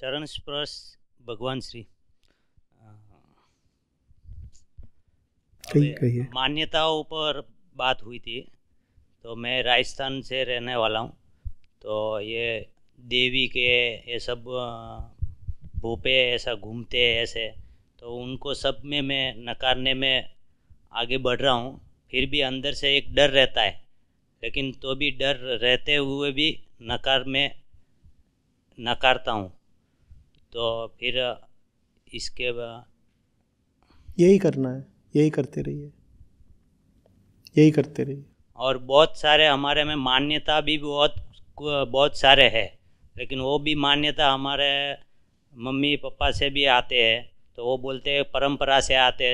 चरण स्पर्श भगवान श्री मान्यताओं पर बात हुई थी तो मैं राजस्थान से रहने वाला हूँ तो ये देवी के ये सब भूपे ऐसा घूमते ऐसे तो उनको सब में मैं नकारने में आगे बढ़ रहा हूँ फिर भी अंदर से एक डर रहता है लेकिन तो भी डर रहते हुए भी नकार में नकारता हूँ तो फिर इसके बाद यही करना है यही करते रहिए यही करते रहिए और बहुत सारे हमारे में मान्यता भी बहुत बहुत सारे है लेकिन वो भी मान्यता हमारे मम्मी पापा से भी आते हैं तो वो बोलते हैं परंपरा से आते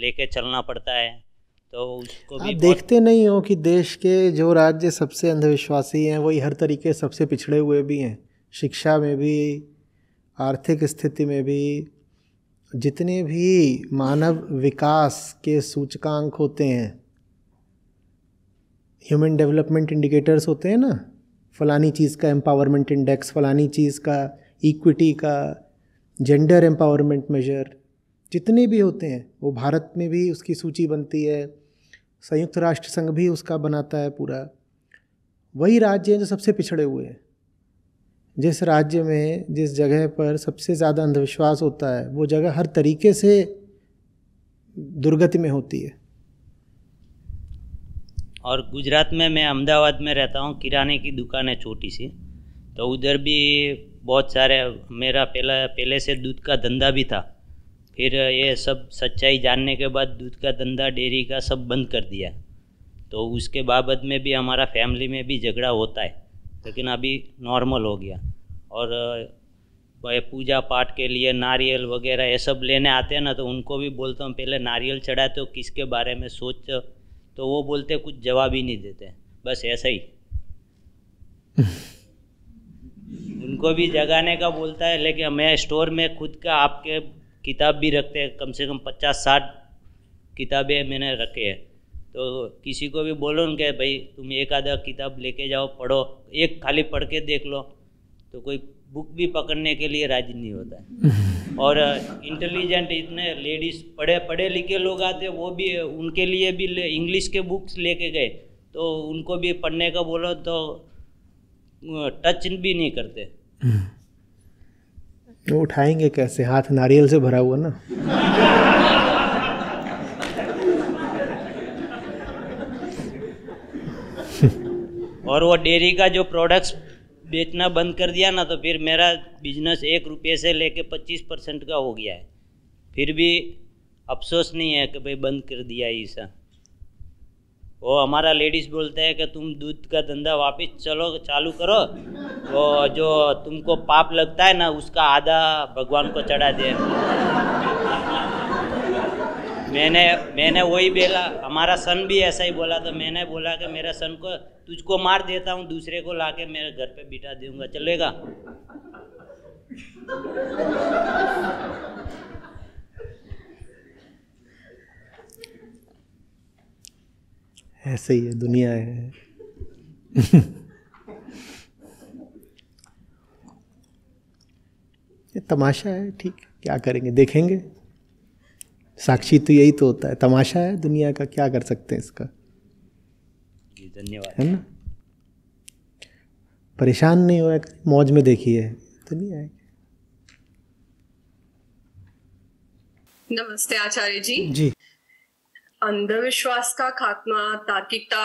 लेके चलना पड़ता है तो उसको भी आप देखते नहीं हो कि देश के जो राज्य सबसे अंधविश्वासी हैं वही हर तरीके सबसे पिछड़े हुए भी हैं शिक्षा में भी आर्थिक स्थिति में भी जितने भी मानव विकास के सूचकांक होते हैं ह्यूमन डेवलपमेंट इंडिकेटर्स होते हैं ना फलानी चीज़ का एम्पावरमेंट इंडेक्स फलानी चीज़ का इक्विटी का जेंडर एम्पावरमेंट मेजर जितने भी होते हैं वो भारत में भी उसकी सूची बनती है संयुक्त राष्ट्र संघ भी उसका बनाता है पूरा वही राज्य हैं जो सबसे पिछड़े हुए हैं जिस राज्य में जिस जगह पर सबसे ज़्यादा अंधविश्वास होता है वो जगह हर तरीके से दुर्गति में होती है और गुजरात में मैं अहमदाबाद में रहता हूँ किराने की दुकान है छोटी सी तो उधर भी बहुत सारे मेरा पहला पहले से दूध का धंधा भी था फिर ये सब सच्चाई जानने के बाद दूध का धंधा डेयरी का सब बंद कर दिया तो उसके बाबत में भी हमारा फैमिली में भी झगड़ा होता है लेकिन अभी नॉर्मल हो गया और भाई पूजा पाठ के लिए नारियल वगैरह ये सब लेने आते हैं ना तो उनको भी बोलता हूँ पहले नारियल चढ़ाते हो किसके बारे में सोच तो वो बोलते कुछ जवाब ही नहीं देते बस ऐसा ही उनको भी जगाने का बोलता है लेकिन मैं स्टोर में खुद का आपके किताब भी रखते हैं कम से कम पचास साठ किताबें मैंने रखे हैं तो किसी को भी बोलो न भाई तुम एक आधा किताब लेके जाओ पढ़ो एक खाली पढ़ के देख लो तो कोई बुक भी पकड़ने के लिए राजी नहीं होता और इंटेलिजेंट इतने लेडीज पढ़े पढ़े लिखे लोग आते वो भी उनके लिए भी इंग्लिश के बुक्स लेके गए तो उनको भी पढ़ने का बोलो तो टच भी नहीं करते वो तो उठाएंगे कैसे हाथ नारियल से भरा हुआ ना और वो डेयरी का जो प्रोडक्ट्स बेचना बंद कर दिया ना तो फिर मेरा बिजनेस एक रुपये से लेके पच्चीस परसेंट का हो गया है फिर भी अफसोस नहीं है कि भाई बंद कर दिया ईसा वो हमारा लेडीज़ बोलते हैं कि तुम दूध का धंधा वापस चलो चालू करो वो जो तुमको पाप लगता है ना उसका आधा भगवान को चढ़ा दे मैंने मैंने वही बेला हमारा सन भी ऐसा ही बोला तो मैंने बोला कि मेरा सन को तुझको मार देता हूँ दूसरे को ला के मेरे घर पे बिठा दूंगा चलेगा ऐसे ही है दुनिया है ये तमाशा है ठीक क्या करेंगे देखेंगे साक्षी तो यही तो होता है तमाशा है दुनिया का क्या कर सकते हैं इसका धन्यवाद है ना परेशान नहीं हुआ मौज में देखी है तो नहीं आए नमस्ते आचार्य जी जी अंधविश्वास का खात्मा तार्किकता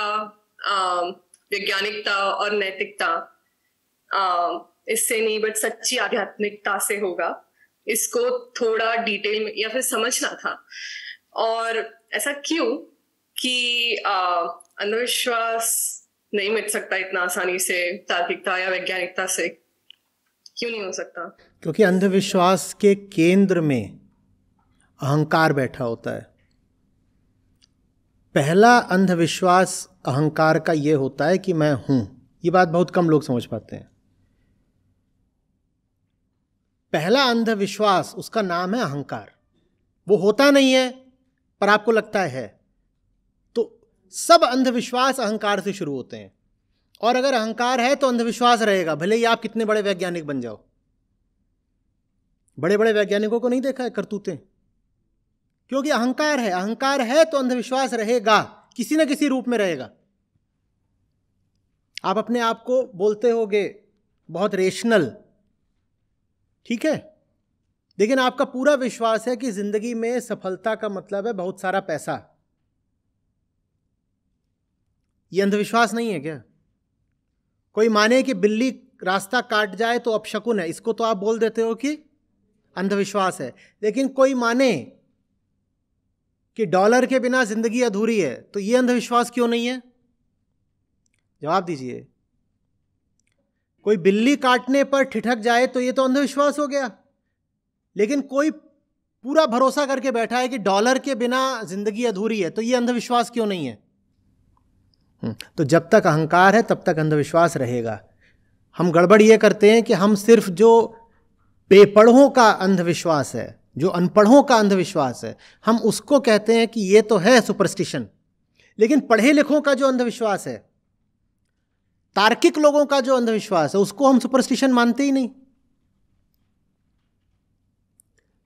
वैज्ञानिकता और नैतिकता इससे नहीं बट सच्ची आध्यात्मिकता से होगा इसको थोड़ा डिटेल में या फिर समझना था और ऐसा क्यों कि अंधविश्वास नहीं मिट सकता इतना आसानी से तार्किकता या वैज्ञानिकता से क्यों नहीं हो सकता क्योंकि अंधविश्वास के केंद्र में अहंकार बैठा होता है पहला अंधविश्वास अहंकार का यह होता है कि मैं हूं ये बात बहुत कम लोग समझ पाते हैं पहला अंधविश्वास उसका नाम है अहंकार वो होता नहीं है पर आपको लगता है तो सब अंधविश्वास अहंकार से शुरू होते हैं और अगर अहंकार है तो अंधविश्वास रहेगा भले ही आप कितने बड़े वैज्ञानिक बन जाओ बड़े बड़े वैज्ञानिकों को नहीं देखा है करतूते क्योंकि अहंकार है अहंकार है तो अंधविश्वास रहेगा किसी ना किसी रूप में रहेगा आप अपने आप को बोलते होगे बहुत रेशनल ठीक है लेकिन आपका पूरा विश्वास है कि जिंदगी में सफलता का मतलब है बहुत सारा पैसा ये अंधविश्वास नहीं है क्या कोई माने कि बिल्ली रास्ता काट जाए तो अपशकुन है इसको तो आप बोल देते हो कि अंधविश्वास है लेकिन कोई माने कि डॉलर के बिना जिंदगी अधूरी है तो ये अंधविश्वास क्यों नहीं है जवाब दीजिए कोई बिल्ली काटने पर ठिठक जाए तो ये तो अंधविश्वास हो गया लेकिन कोई पूरा भरोसा करके बैठा है कि डॉलर के बिना जिंदगी अधूरी है तो ये अंधविश्वास क्यों नहीं है हम्म, तो जब तक अहंकार है तब तक अंधविश्वास रहेगा हम गड़बड़ ये करते हैं कि हम सिर्फ जो बेपढ़ों का अंधविश्वास है जो अनपढ़ों का अंधविश्वास है हम उसको कहते हैं कि ये तो है सुपरस्टिशन लेकिन पढ़े लिखों का जो अंधविश्वास है तार्किक लोगों का जो अंधविश्वास है उसको हम सुपरस्टिशन मानते ही नहीं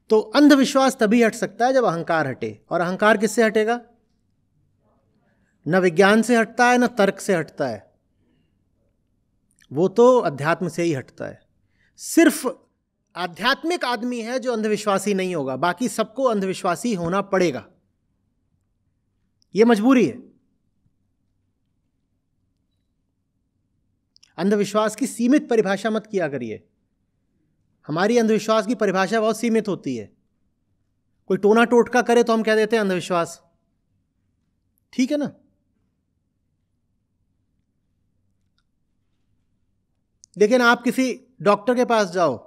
तो अंधविश्वास तभी हट सकता है जब अहंकार हटे और अहंकार किससे हटेगा न विज्ञान से हटता है न तर्क से हटता है वो तो अध्यात्म से ही हटता है सिर्फ आध्यात्मिक आदमी है जो अंधविश्वासी नहीं होगा बाकी सबको अंधविश्वासी होना पड़ेगा ये मजबूरी है अंधविश्वास की सीमित परिभाषा मत किया करिए हमारी अंधविश्वास की परिभाषा बहुत सीमित होती है कोई टोना टोटका करे तो हम कह देते हैं अंधविश्वास ठीक है ना लेकिन आप किसी डॉक्टर के पास जाओ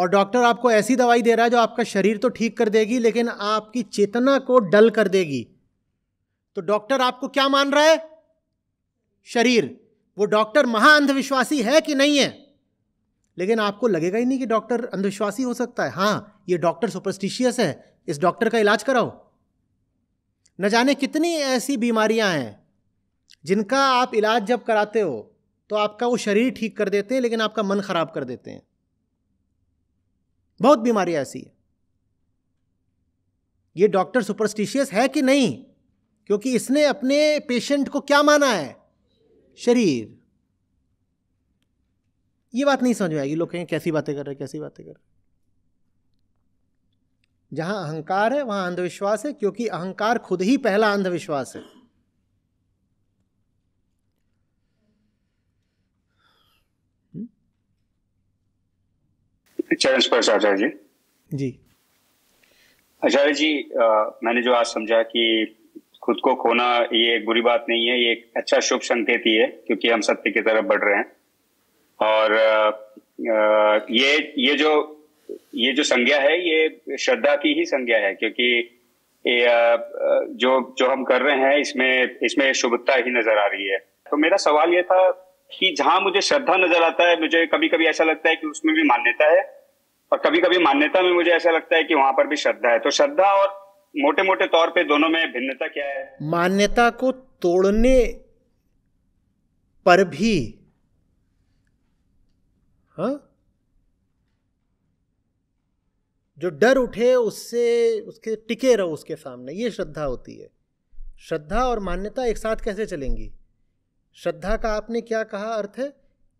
और डॉक्टर आपको ऐसी दवाई दे रहा है जो आपका शरीर तो ठीक कर देगी लेकिन आपकी चेतना को डल कर देगी तो डॉक्टर आपको क्या मान रहा है शरीर वो डॉक्टर महा अंधविश्वासी है कि नहीं है लेकिन आपको लगेगा ही नहीं कि डॉक्टर अंधविश्वासी हो सकता है हाँ ये डॉक्टर सुपरस्टिशियस है इस डॉक्टर का इलाज कराओ न जाने कितनी ऐसी बीमारियां हैं जिनका आप इलाज जब कराते हो तो आपका वो शरीर ठीक कर देते हैं लेकिन आपका मन खराब कर देते हैं बहुत बीमारियां ऐसी है ये डॉक्टर सुपरस्टिशियस है कि नहीं क्योंकि इसने अपने पेशेंट को क्या माना है शरीर ये बात नहीं समझ में आएगी लोग कहेंगे कैसी बातें कर रहे कैसी बातें कर रहे जहां अहंकार है वहां अंधविश्वास है क्योंकि अहंकार खुद ही पहला अंधविश्वास है आचार्य जी जी आचार्य जी आ, मैंने जो आज समझा कि खुद को खोना ये एक बुरी बात नहीं है ये एक अच्छा शुभ संकेत ही है क्योंकि हम सत्य की तरफ बढ़ रहे हैं और ये ये जो ये जो संज्ञा है ये श्रद्धा की ही संज्ञा है क्योंकि जो जो हम कर रहे हैं इसमें इसमें शुभता ही नजर आ रही है तो मेरा सवाल ये था कि जहां मुझे श्रद्धा नजर आता है मुझे कभी कभी ऐसा लगता है कि उसमें भी मान्यता है और कभी कभी मान्यता में मुझे ऐसा लगता है कि वहां पर भी श्रद्धा है तो श्रद्धा और मोटे मोटे तौर पे दोनों में भिन्नता क्या है मान्यता को तोड़ने पर भी हा? जो डर उठे उससे उसके टिके रहो उसके सामने ये श्रद्धा होती है श्रद्धा और मान्यता एक साथ कैसे चलेंगी श्रद्धा का आपने क्या कहा अर्थ है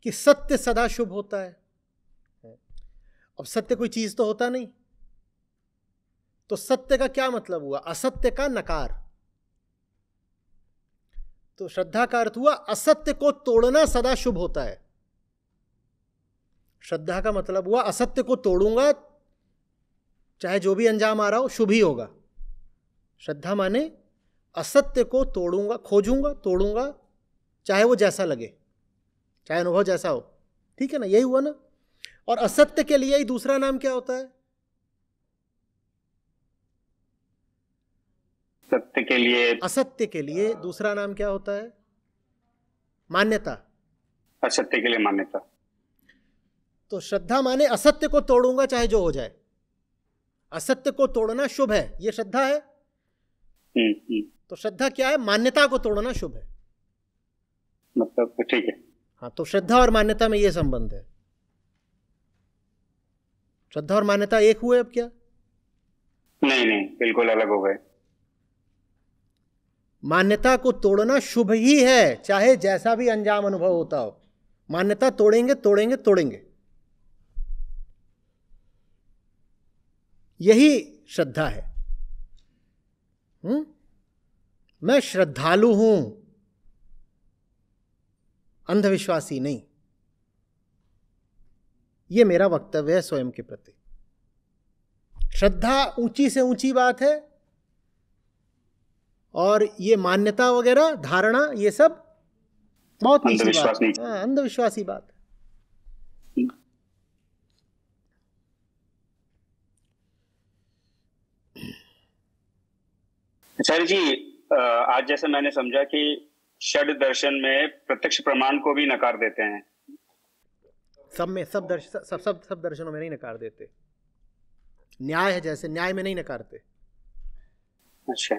कि सत्य सदा शुभ होता है अब सत्य कोई चीज़ तो होता नहीं तो सत्य का क्या मतलब हुआ असत्य का नकार तो श्रद्धा का अर्थ हुआ असत्य को तोड़ना सदा शुभ होता है श्रद्धा का मतलब हुआ असत्य को तोड़ूंगा चाहे जो भी अंजाम आ रहा हो शुभ ही होगा श्रद्धा माने असत्य को तोड़ूंगा खोजूंगा तोड़ूंगा चाहे वो जैसा लगे चाहे अनुभव जैसा हो ठीक है ना यही हुआ ना और असत्य के लिए ही दूसरा नाम क्या होता है सत्य के लिए असत्य के लिए दूसरा नाम क्या होता है मान्यता असत्य के लिए मान्यता तो श्रद्धा माने असत्य को तोड़ूंगा चाहे जो हो जाए असत्य को तोड़ना शुभ है ये श्रद्धा है हम्म, हम्म। तो श्रद्धा क्या है मान्यता को तोड़ना शुभ है मतलब तो ठीक है हाँ तो श्रद्धा और मान्यता में ये संबंध है श्रद्धा और मान्यता एक हुए अब क्या नहीं नहीं बिल्कुल अलग हो गए मान्यता को तोड़ना शुभ ही है चाहे जैसा भी अंजाम अनुभव होता हो मान्यता तोड़ेंगे तोड़ेंगे तोड़ेंगे यही श्रद्धा है हुँ? हम्म? मैं श्रद्धालु हूं अंधविश्वासी नहीं यह मेरा वक्तव्य है स्वयं के प्रति श्रद्धा ऊंची से ऊंची बात है और ये मान्यता वगैरह धारणा ये सब बहुत बात हाँ, अंधविश्वासी बात सर जी आज जैसे मैंने समझा कि षड दर्शन में प्रत्यक्ष प्रमाण को भी नकार देते हैं सब में सब दर्श सब सब सब दर्शनों में नहीं नकार देते न्याय है जैसे न्याय में नहीं नकारते अच्छा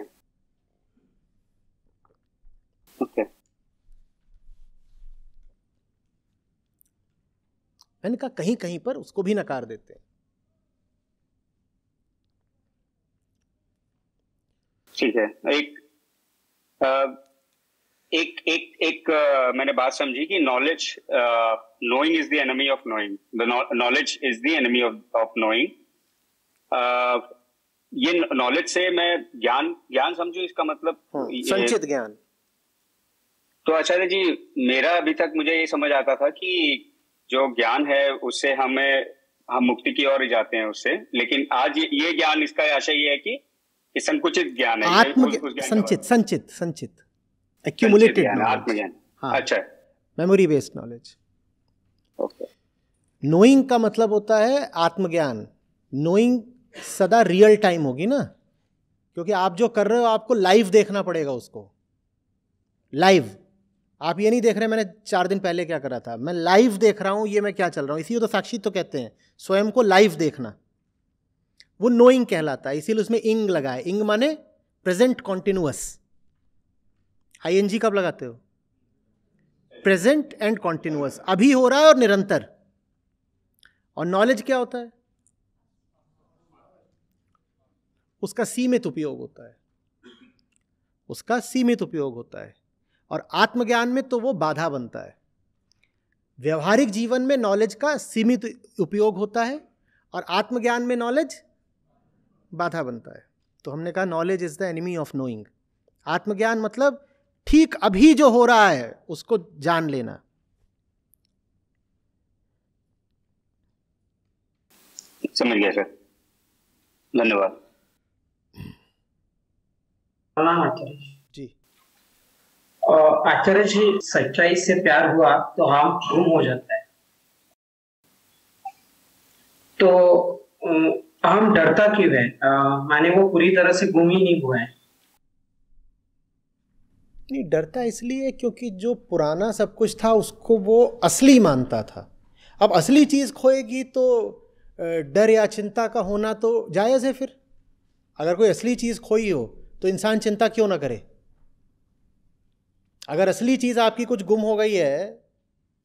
मैंने कहा कहीं कहीं पर उसको भी नकार देते हैं ठीक है एक एक एक एक मैंने बात समझी कि knowledge knowing is the enemy of knowing knowledge is the enemy of of knowing ये नॉलेज से मैं ज्ञान ज्ञान समझू इसका मतलब हाँ, संचित ज्ञान तो आचार्य जी मेरा अभी तक मुझे ये समझ आता था कि जो ज्ञान है उससे हमें हम मुक्ति की ओर जाते हैं उससे लेकिन आज ये, ज्ञान इसका आशय ये है कि, कि संकुचित ज्ञान है आत्म संचित संचित संचित एक्यूमुलेटेड आत्मज्ञान हाँ अच्छा मेमोरी बेस्ड नॉलेज नोइंग का मतलब होता है आत्मज्ञान नोइंग सदा रियल टाइम होगी ना क्योंकि आप जो कर रहे हो आपको लाइव देखना पड़ेगा उसको लाइव आप ये नहीं देख रहे मैंने चार दिन पहले क्या करा था मैं लाइव देख रहा हूँ ये मैं क्या चल रहा हूँ इसी तो साक्षी तो कहते हैं स्वयं को लाइव देखना वो नोइंग कहलाता है इसीलिए उसमें इंग लगा है इंग माने present continuous I N G कब लगाते हो प्रेजेंट एंड कॉन्टिन्यूअस अभी हो रहा है और निरंतर और नॉलेज क्या होता है उसका सीमित उपयोग होता है उसका सीमित उपयोग होता है और आत्मज्ञान में तो वो बाधा बनता है व्यवहारिक जीवन में नॉलेज का सीमित उपयोग होता है और आत्मज्ञान में नॉलेज बाधा बनता है तो हमने कहा knowledge is the enemy of knowing आत्मज्ञान मतलब ठीक अभी जो हो रहा है उसको जान लेना समझ गया सर धन्यवाद आचार्य जी सच्चाई से प्यार हुआ तो हम गुम हो जाता है तो हम डरता क्यों है माने वो पूरी तरह से गुम ही नहीं हुआ है नहीं डरता इसलिए क्योंकि जो पुराना सब कुछ था उसको वो असली मानता था अब असली चीज़ खोएगी तो डर या चिंता का होना तो जायज़ है फिर अगर कोई असली चीज़ खोई हो तो इंसान चिंता क्यों ना करे अगर असली चीज़ आपकी कुछ गुम हो गई है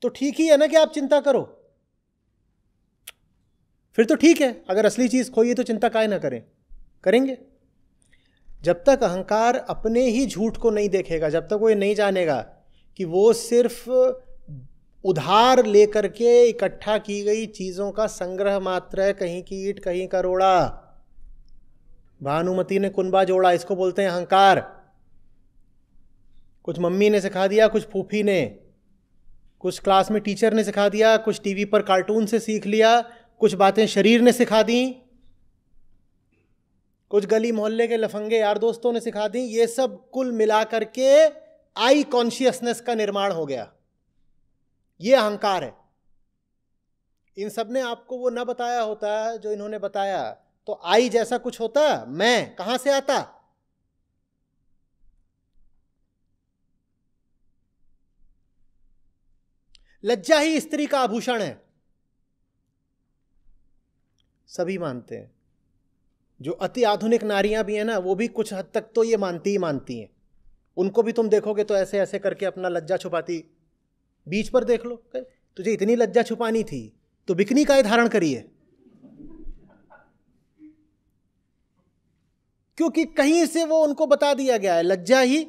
तो ठीक ही है ना कि आप चिंता करो फिर तो ठीक है अगर असली चीज़ है तो चिंता काय ना करें करेंगे जब तक अहंकार अपने ही झूठ को नहीं देखेगा जब तक वो ये नहीं जानेगा कि वो सिर्फ उधार लेकर के इकट्ठा की गई चीज़ों का संग्रह मात्र है कहीं की ईट कहीं का रोड़ा भानुमति ने कुंबा जोड़ा इसको बोलते हैं अहंकार कुछ मम्मी ने सिखा दिया कुछ फूफी ने कुछ क्लास में टीचर ने सिखा दिया कुछ टीवी पर कार्टून से सीख लिया कुछ बातें शरीर ने सिखा दी कुछ गली मोहल्ले के लफंगे यार दोस्तों ने सिखा दी ये सब कुल मिला करके आई कॉन्शियसनेस का निर्माण हो गया ये अहंकार है इन सब ने आपको वो ना बताया होता जो इन्होंने बताया तो आई जैसा कुछ होता मैं कहां से आता लज्जा ही स्त्री का आभूषण है सभी मानते हैं जो अति आधुनिक नारियां भी हैं ना वो भी कुछ हद तक तो ये मानती ही मानती हैं उनको भी तुम देखोगे तो ऐसे ऐसे करके अपना लज्जा छुपाती बीच पर देख लो तुझे इतनी लज्जा छुपानी थी तो बिकनी का ही धारण करिए क्योंकि कहीं से वो उनको बता दिया गया है लज्जा ही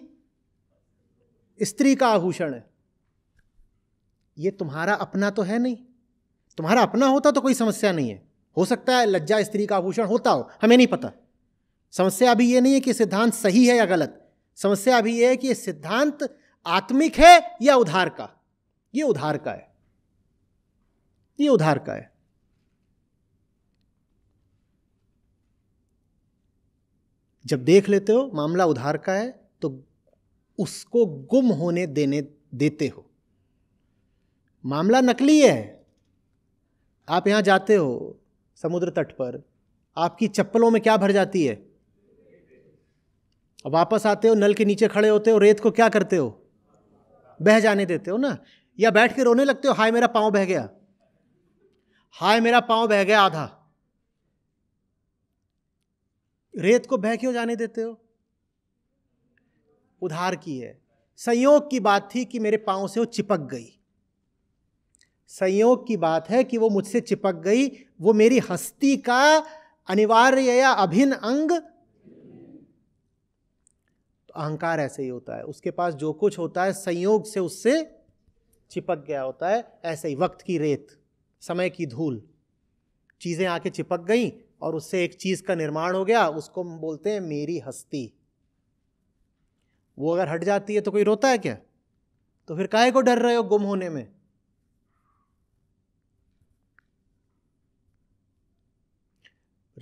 स्त्री का आभूषण है ये तुम्हारा अपना तो है नहीं तुम्हारा अपना होता तो कोई समस्या नहीं है हो सकता है लज्जा स्त्री का आभूषण होता हो हमें नहीं पता समस्या अभी ये नहीं है कि सिद्धांत सही है या गलत समस्या अभी यह है कि यह सिद्धांत आत्मिक है या उधार का ये उधार का है ये उधार का है जब देख लेते हो मामला उधार का है तो उसको गुम होने देने देते हो मामला नकली है आप यहाँ जाते हो समुद्र तट पर आपकी चप्पलों में क्या भर जाती है वापस आते हो नल के नीचे खड़े होते हो रेत को क्या करते हो बह जाने देते हो ना या बैठ के रोने लगते हो हाय मेरा पाँव बह गया हाय मेरा पाँव बह गया आधा रेत को बह क्यों जाने देते हो उधार की है संयोग की बात थी कि मेरे पाँव से वो चिपक गई संयोग की बात है कि वो मुझसे चिपक गई वो मेरी हस्ती का अनिवार्य या अभिन्न अंग तो अहंकार ऐसे ही होता है उसके पास जो कुछ होता है संयोग से उससे चिपक गया होता है ऐसे ही वक्त की रेत समय की धूल चीज़ें आके चिपक गई और उससे एक चीज़ का निर्माण हो गया उसको हम बोलते हैं मेरी हस्ती वो अगर हट जाती है तो कोई रोता है क्या तो फिर काहे को डर रहे हो गुम होने में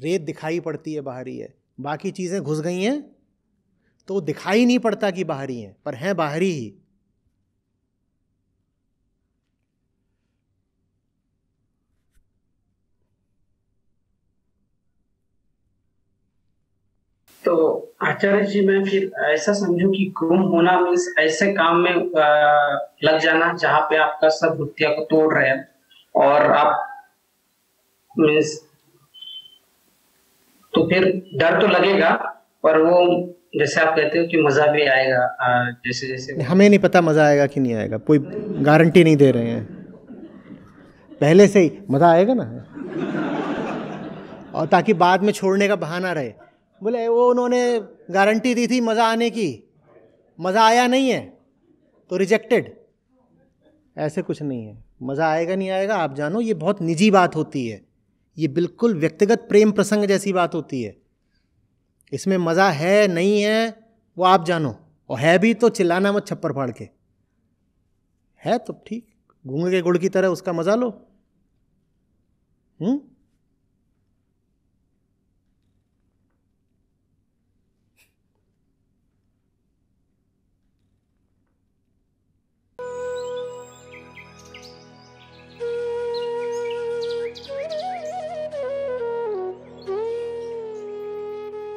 रेत दिखाई पड़ती है बाहरी है बाकी चीज़ें घुस गई हैं तो दिखाई नहीं पड़ता कि बाहरी हैं पर हैं बाहरी ही तो आचार्य जी मैं फिर ऐसा समझू कि गुम होना मीन्स ऐसे काम में लग जाना जहां पे आपका सब वृत्तिया को तोड़ रहे हैं और आप मीन्स तो फिर डर तो लगेगा पर वो जैसे आप कहते हो कि मजा भी आएगा जैसे जैसे हमें नहीं पता मजा आएगा कि नहीं आएगा कोई गारंटी नहीं दे रहे हैं पहले से ही मजा आएगा ना और ताकि बाद में छोड़ने का बहाना रहे बोले वो उन्होंने गारंटी दी थी मज़ा आने की मज़ा आया नहीं है तो रिजेक्टेड ऐसे कुछ नहीं है मज़ा आएगा नहीं आएगा आप जानो ये बहुत निजी बात होती है ये बिल्कुल व्यक्तिगत प्रेम प्रसंग जैसी बात होती है इसमें मज़ा है नहीं है वो आप जानो और है भी तो चिल्लाना मत छप्पर फाड़ के है तो ठीक घूंगे के गुड़ की तरह उसका मज़ा लो हम्म